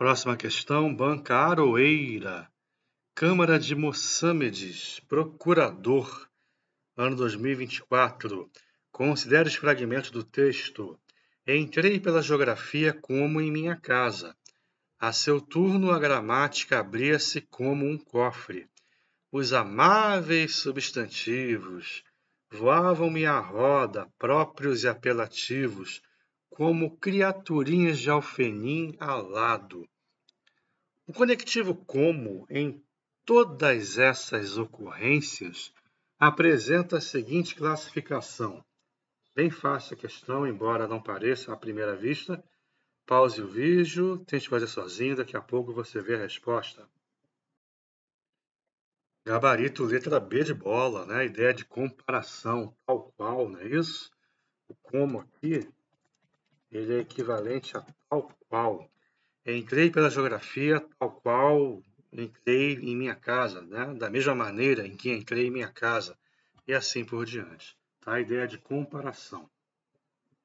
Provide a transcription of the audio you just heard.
Próxima questão, Banca Aroeira. Câmara de Moçâmedes, procurador, ano 2024. Considere os fragmentos do texto. Entrei pela geografia como em minha casa. A seu turno, a gramática abria-se como um cofre. Os amáveis substantivos voavam-me à roda, próprios e apelativos, como criaturinhas de alfenim alado. O conectivo como em todas essas ocorrências apresenta a seguinte classificação. Bem fácil a questão, embora não pareça à primeira vista. Pause o vídeo, tente fazer sozinho, daqui a pouco você vê a resposta. Gabarito letra B de bola, né? A ideia de comparação, tal qual, não é isso? O como aqui ele é equivalente a tal qual. Entrei pela geografia tal qual entrei em minha casa, né? da mesma maneira em que entrei em minha casa, e assim por diante. Tá? A ideia de comparação.